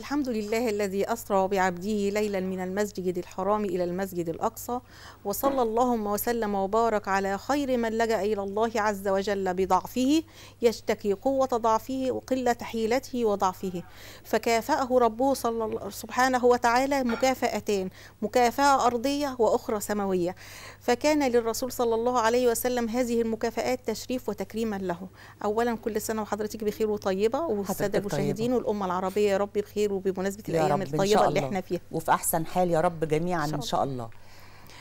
الحمد لله الذي أسرى بعبده ليلا من المسجد الحرام إلى المسجد الأقصى وصلى اللهم وسلم وبارك على خير من لجأ إلى الله عز وجل بضعفه يشتكي قوة ضعفه وقلة حيلته وضعفه فكافأه ربه صلى الله سبحانه وتعالى مكافأتين مكافأة أرضية وأخرى سماوية فكان للرسول صلى الله عليه وسلم هذه المكافآت تشريف وتكريما له أولا كل سنة وحضرتك بخير وطيبة والسادة المشاهدين والأمة العربية يا رب بخير خير وبمناسبة الأيام الطيبة اللي احنا فيها وفي أحسن حال يا رب جميعا إن شاء إن شاء الله.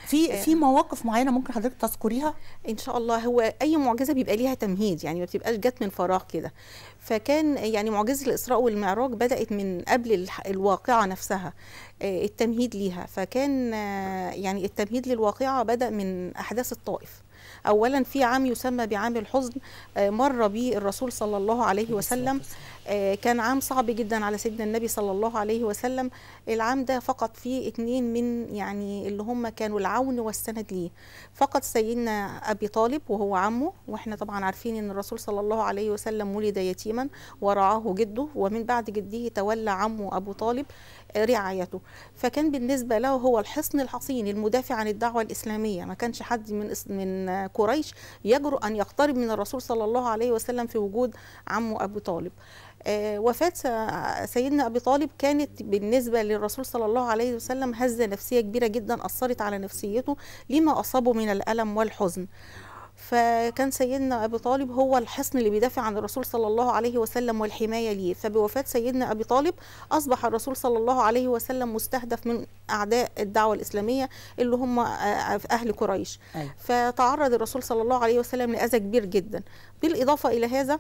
في آه. في مواقف معينه ممكن حضرتك تذكريها ان شاء الله هو اي معجزه بيبقى ليها تمهيد يعني ما بتبقاش جت من فراغ كده فكان يعني معجزه الاسراء والمعراج بدات من قبل الواقعه نفسها آه، التمهيد ليها فكان آه، يعني التمهيد للواقعه بدا من احداث الطائف أولا في عام يسمى بعام الحزن آه، مر به الرسول صلى الله عليه وسلم آه، كان عام صعب جدا على سيدنا النبي صلى الله عليه وسلم العام ده فقط فيه اتنين من يعني اللي هم كانوا العون والسند ليه فقط سيدنا أبي طالب وهو عمه وإحنا طبعا عارفين أن الرسول صلى الله عليه وسلم ولد يتيما ورعاه جده ومن بعد جده تولى عمه أبو طالب آه، رعايته فكان بالنسبة له هو الحصن الحصين المدافع عن الدعوة الإسلامية ما كانش حد من من قريش يجرؤ أن يقترب من الرسول صلى الله عليه وسلم في وجود عمه أبو طالب آه، وفاة سيدنا أبي طالب كانت بالنسبة للرسول صلى الله عليه وسلم هزة نفسية كبيرة جدا أثرت على نفسيته لما أصابه من الألم والحزن فكان سيدنا أبي طالب هو الحصن اللي بيدافع عن الرسول صلى الله عليه وسلم والحماية ليه فبوفاة سيدنا أبي طالب أصبح الرسول صلى الله عليه وسلم مستهدف من أعداء الدعوة الإسلامية اللي هم آه، آه، أهل قريش أيوة. فتعرض الرسول صلى الله عليه وسلم لأذى كبير جدا بالإضافة إلى هذا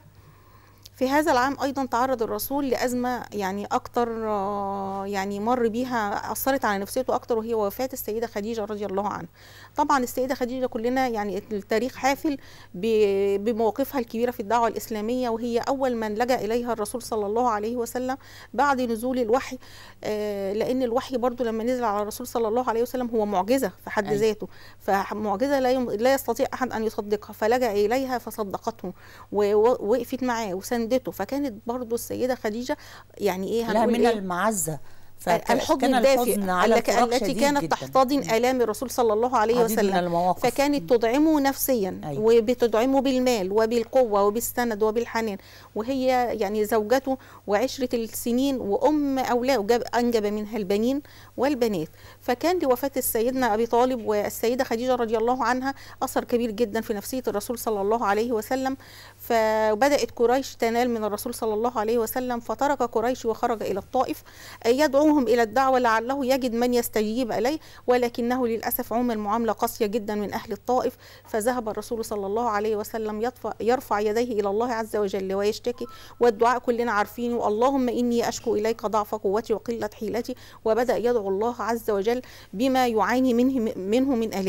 في هذا العام ايضا تعرض الرسول لازمه يعني اكثر آه، يعني مر بيها اثرت على نفسيته اكثر وهي وفاه السيده خديجه رضي الله عنها طبعا السيده خديجه كلنا يعني التاريخ حافل بمواقفها الكبيره في الدعوه الاسلاميه وهي اول من لجا اليها الرسول صلى الله عليه وسلم بعد نزول الوحي آه، لان الوحي برضو لما نزل على الرسول صلى الله عليه وسلم هو معجزه في حد أيوة. ذاته فمعجزه لا لا يستطيع احد ان يصدقها فلجا اليها فصدقته ووقفت معاه وسند والدته فكانت برضو السيده خديجه يعني ايه لها من إيه؟ المعزه الحضن الدافئ على التي كانت تحتضن آلام الرسول صلى الله عليه وسلم المواقف. فكانت تدعمه نفسيا أيوة. وبتدعمه بالمال وبالقوة وبالسند وبالحنان وهي يعني زوجته وعشرة السنين وأم أولاده أنجب منها البنين والبنات فكان لوفاة سيدنا أبي طالب والسيدة خديجة رضي الله عنها أثر كبير جدا في نفسية الرسول صلى الله عليه وسلم فبدأت قريش تنال من الرسول صلى الله عليه وسلم فترك قريش وخرج إلى الطائف يدعو دعوهم إلى الدعوة لعله يجد من يستجيب إليه ولكنه للأسف عمل معاملة قاسية جدا من أهل الطائف فذهب الرسول صلى الله عليه وسلم يرفع يديه إلى الله عز وجل ويشتكي والدعاء كلنا عارفينه اللهم إني أشكو إليك ضعف قوتي وقلة حيلتي وبدأ يدعو الله عز وجل بما يعاني منه منه من ألام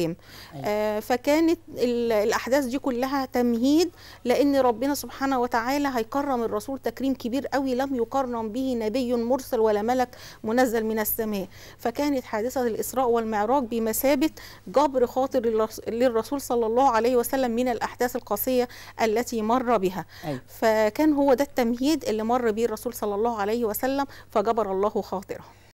أيوة. آه فكانت الأحداث دي كلها تمهيد لأن ربنا سبحانه وتعالى هيكرم الرسول تكريم كبير قوي لم يقرن به نبي مرسل ولا ملك منزل من السماء فكانت حادثة الإسراء والمعراج بمثابة جبر خاطر للرسول صلى الله عليه وسلم من الأحداث القاسية التي مر بها أي. فكان هو ده التمهيد اللي مر به الرسول صلى الله عليه وسلم فجبر الله خاطره